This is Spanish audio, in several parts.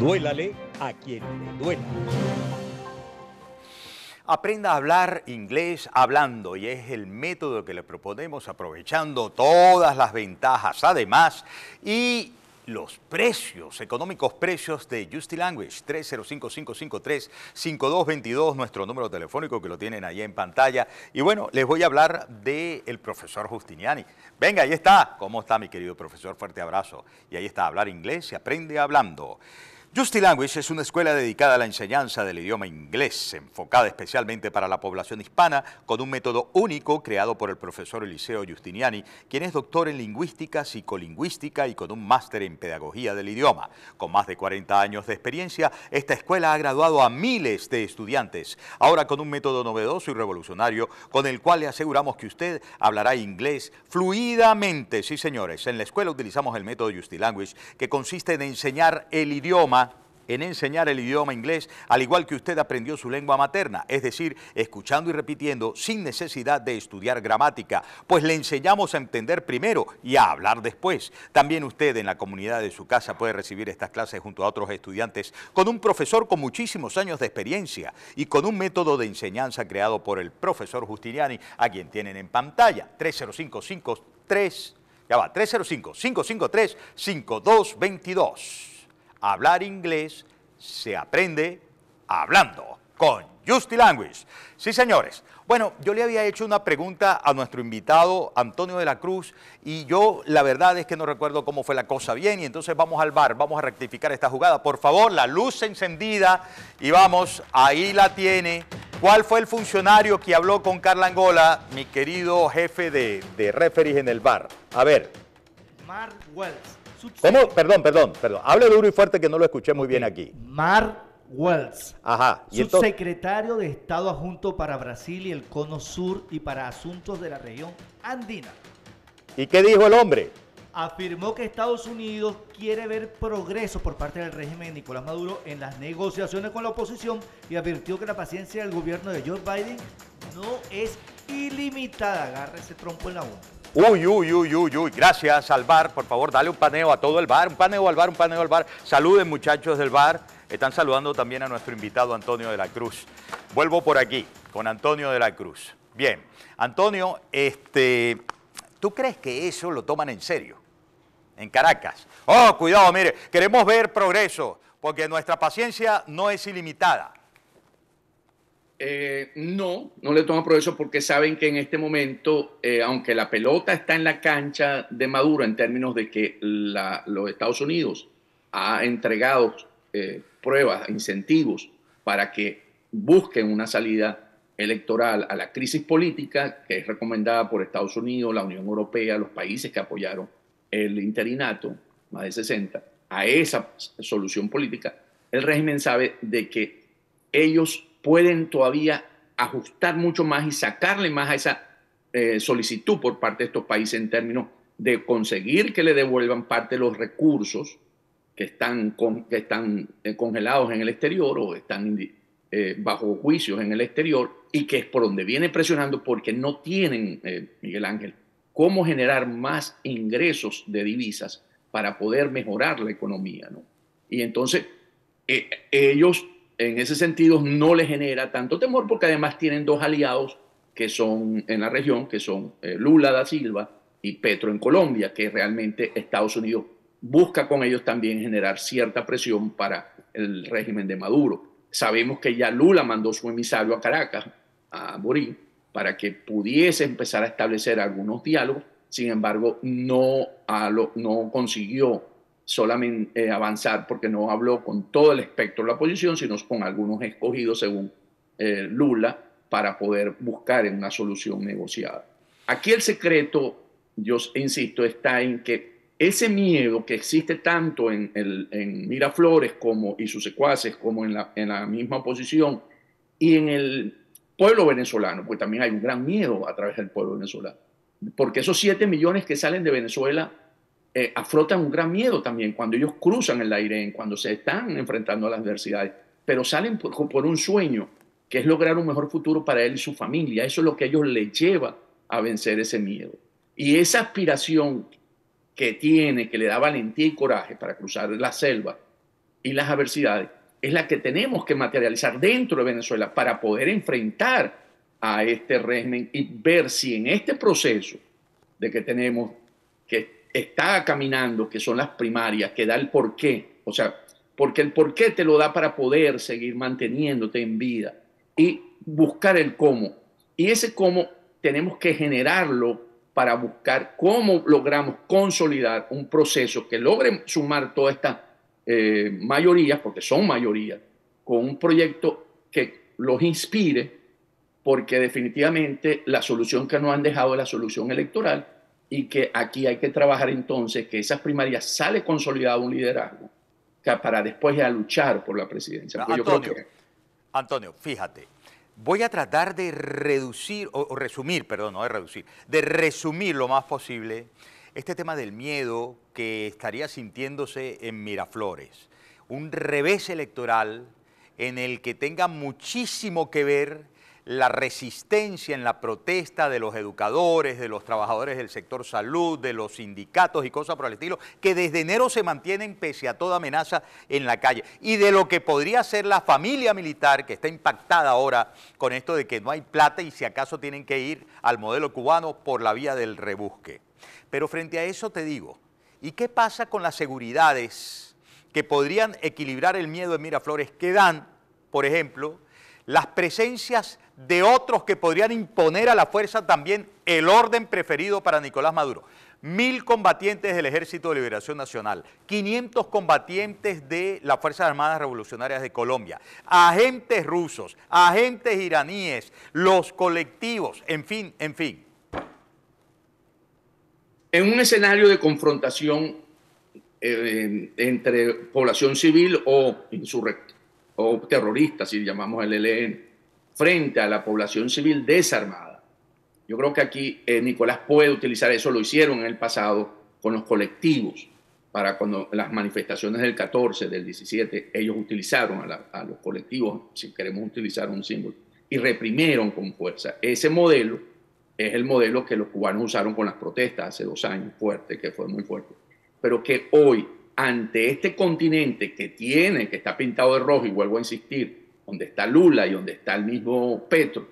Duélale a quien le duela. Aprenda a hablar inglés hablando y es el método que le proponemos aprovechando todas las ventajas además y los precios, económicos precios de Justy Language, 305-553-5222, nuestro número telefónico que lo tienen ahí en pantalla. Y bueno, les voy a hablar del profesor Justiniani. Venga, ahí está. ¿Cómo está mi querido profesor? Fuerte abrazo. Y ahí está, hablar inglés se aprende hablando. Justy Language es una escuela dedicada a la enseñanza del idioma inglés, enfocada especialmente para la población hispana, con un método único creado por el profesor Eliseo Justiniani, quien es doctor en lingüística, psicolingüística y con un máster en pedagogía del idioma. Con más de 40 años de experiencia, esta escuela ha graduado a miles de estudiantes, ahora con un método novedoso y revolucionario, con el cual le aseguramos que usted hablará inglés fluidamente. Sí, señores, en la escuela utilizamos el método Justy Language, que consiste en enseñar el idioma en enseñar el idioma inglés, al igual que usted aprendió su lengua materna, es decir, escuchando y repitiendo sin necesidad de estudiar gramática, pues le enseñamos a entender primero y a hablar después. También usted en la comunidad de su casa puede recibir estas clases junto a otros estudiantes con un profesor con muchísimos años de experiencia y con un método de enseñanza creado por el profesor Justiniani, a quien tienen en pantalla, 30553 ya va, 305-553-5222 hablar inglés se aprende hablando con Justy Language. Sí, señores. Bueno, yo le había hecho una pregunta a nuestro invitado Antonio de la Cruz y yo la verdad es que no recuerdo cómo fue la cosa bien y entonces vamos al bar, vamos a rectificar esta jugada. Por favor, la luz encendida y vamos, ahí la tiene. ¿Cuál fue el funcionario que habló con Carla Angola, mi querido jefe de, referis en el bar? A ver. Mark Wells. ¿Cómo? Perdón, perdón, perdón. Hable duro y fuerte que no lo escuché muy bien aquí. Mar Wells, Ajá. subsecretario de Estado adjunto para Brasil y el Cono Sur y para asuntos de la región andina. ¿Y qué dijo el hombre? Afirmó que Estados Unidos quiere ver progreso por parte del régimen de Nicolás Maduro en las negociaciones con la oposición y advirtió que la paciencia del gobierno de Joe Biden no es ilimitada. Agarra ese trompo en la boca. Uy, uy, uy, uy, gracias al bar, por favor, dale un paneo a todo el bar, un paneo al bar, un paneo al bar. Saluden muchachos del bar, están saludando también a nuestro invitado Antonio de la Cruz. Vuelvo por aquí con Antonio de la Cruz. Bien, Antonio, este, ¿tú crees que eso lo toman en serio? En Caracas. Oh, cuidado, mire, queremos ver progreso, porque nuestra paciencia no es ilimitada. Eh, no, no le toman provecho porque saben que en este momento, eh, aunque la pelota está en la cancha de Maduro en términos de que los Estados Unidos ha entregado eh, pruebas, incentivos para que busquen una salida electoral a la crisis política que es recomendada por Estados Unidos, la Unión Europea, los países que apoyaron el interinato, más de 60, a esa solución política, el régimen sabe de que ellos pueden todavía ajustar mucho más y sacarle más a esa eh, solicitud por parte de estos países en términos de conseguir que le devuelvan parte de los recursos que están, que están eh, congelados en el exterior o están eh, bajo juicios en el exterior y que es por donde viene presionando porque no tienen, Miguel Ángel, cómo generar más ingresos de divisas para poder mejorar la economía. ¿no? Y entonces ellos en ese sentido no le genera tanto temor porque además tienen dos aliados que son en la región, que son eh, Lula da Silva y Petro en Colombia, que realmente Estados Unidos busca con ellos también generar cierta presión para el régimen de Maduro. Sabemos que ya Lula mandó su emisario a Caracas, a Morín, para que pudiese empezar a establecer algunos diálogos, sin embargo, no, no consiguió solamente eh, avanzar, porque no habló con todo el espectro de la oposición, sino con algunos escogidos según eh, Lula, para poder buscar una solución negociada. Aquí el secreto, yo insisto, está en que ese miedo que existe tanto en, el, en Miraflores como, y sus secuaces como en la, en la misma oposición y en el pueblo venezolano, pues también hay un gran miedo a través del pueblo venezolano, porque esos 7 millones que salen de Venezuela eh, un gran miedo también cuando ellos cruzan el aire, cuando se están enfrentando a las adversidades, pero salen por, por un sueño, que es lograr un mejor futuro para él y su familia. Eso es lo que a ellos les lleva a vencer ese miedo. Y esa aspiración que tiene, que le da valentía y coraje para cruzar la selva y las adversidades, es la que tenemos que materializar dentro de Venezuela para poder enfrentar a este régimen y ver si en este proceso de que tenemos que está caminando, que son las primarias, que da el porqué. O sea, porque el porqué te lo da para poder seguir manteniéndote en vida y buscar el cómo. Y ese cómo tenemos que generarlo para buscar cómo logramos consolidar un proceso que logre sumar todas estas eh, mayorías, porque son mayorías, con un proyecto que los inspire, porque definitivamente la solución que nos han dejado es la solución electoral y que aquí hay que trabajar entonces que esas primarias sale consolidado un liderazgo para después ya luchar por la presidencia. Pues Antonio, fíjate, voy a tratar de reducir, o, o, resumir, perdón, no de reducir, de resumir lo más posible este tema del miedo que estaría sintiéndose en Miraflores. Un revés electoral en el que tenga muchísimo que ver la resistencia en la protesta de los educadores, de los trabajadores del sector salud, de los sindicatos y cosas por el estilo, que desde enero se mantienen pese a toda amenaza en la calle. Y de lo que podría ser la familia militar, que está impactada ahora con esto de que no hay plata y si acaso tienen que ir al modelo cubano por la vía del rebusque. Pero frente a eso te digo, ¿y qué pasa con las seguridades que podrían equilibrar el miedo de Miraflores que dan, por ejemplo, las presencias de otros que podrían imponer a la fuerza también el orden preferido para Nicolás Maduro. Mil combatientes del Ejército de Liberación Nacional, 500 combatientes de las Fuerzas Armadas Revolucionarias de Colombia, agentes rusos, agentes iraníes, los colectivos, en fin, en fin. En un escenario de confrontación eh, entre población civil o o terrorista, si llamamos el e L.N frente a la población civil desarmada. Yo creo que aquí eh, Nicolás puede utilizar eso, lo hicieron en el pasado con los colectivos, para cuando las manifestaciones del 14, del 17, ellos utilizaron a los colectivos, si queremos utilizar un símbolo, y reprimieron con fuerza. Ese modelo es el modelo que los cubanos usaron con las protestas hace dos años, fuerte, que fue muy fuerte, pero que hoy, ante este continente que tiene, que está pintado de rojo, y vuelvo a insistir, donde está Lula y donde está el mismo Petro,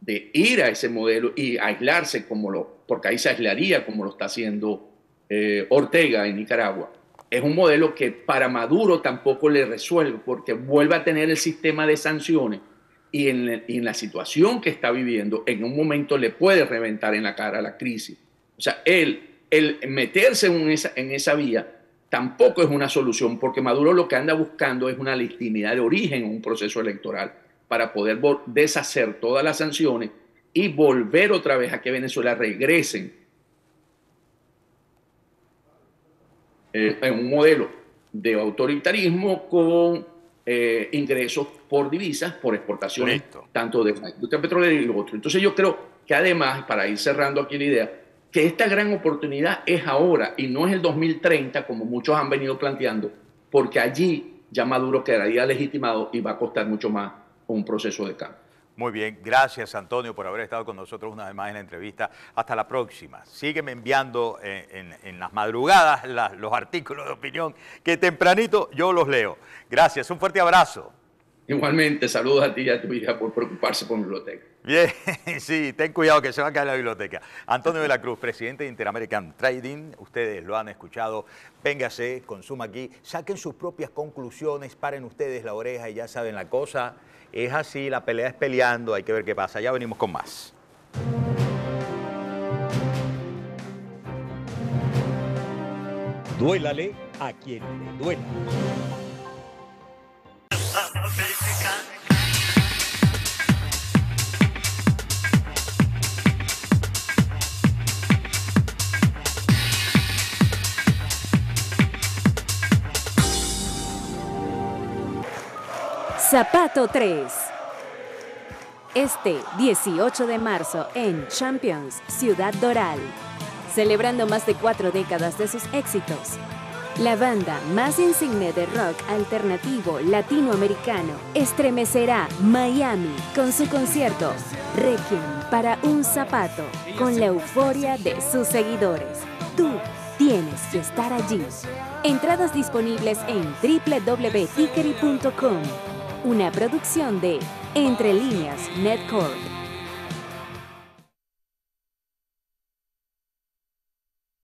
de ir a ese modelo y aislarse como lo, porque ahí se aislaría como lo está haciendo eh, Ortega en Nicaragua. Es un modelo que para Maduro tampoco le resuelve, porque vuelve a tener el sistema de sanciones y en, la, situación que está viviendo, en un momento le puede reventar en la cara la crisis. O sea, él, el meterse en esa, en esa vía tampoco es una solución, porque Maduro lo que anda buscando es una legitimidad de origen en un proceso electoral para poder deshacer todas las sanciones y volver otra vez a que Venezuela regresen eh, en un modelo de autoritarismo con eh, ingresos por divisas, por exportaciones, tanto de la industria petrolera y lo otro. Entonces yo creo que además, para ir cerrando aquí la idea, que esta gran oportunidad es ahora y no es el 2030, como muchos han venido planteando, porque allí ya Maduro quedaría legitimado y va a costar mucho más un proceso de cambio. Muy bien, gracias Antonio por haber estado con nosotros una vez más en la entrevista. Hasta la próxima. Sígueme enviando eh, en, las madrugadas los artículos de opinión que tempranito yo los leo. Gracias, un fuerte abrazo. Igualmente, saludos a ti y a tu hija por preocuparse por la biblioteca. Bien, sí, ten cuidado que se va a caer la biblioteca. Antonio de la Cruz, presidente de Interamerican Trading, ustedes lo han escuchado, véngase, consuma aquí, saquen sus propias conclusiones, paren ustedes la oreja y ya saben la cosa. Es así, la pelea es peleando, hay que ver qué pasa. Ya venimos con más. Duélale a quien le duela. Zapato 3. Este 18 de marzo en Champions, Ciudad Doral, celebrando más de cuatro décadas de sus éxitos. La banda más insigne de rock alternativo latinoamericano estremecerá Miami con su concierto Requiem para un zapato con la euforia de sus seguidores. Tú tienes que estar allí. Entradas disponibles en www.hickory.com una producción de Entre Líneas Netcore.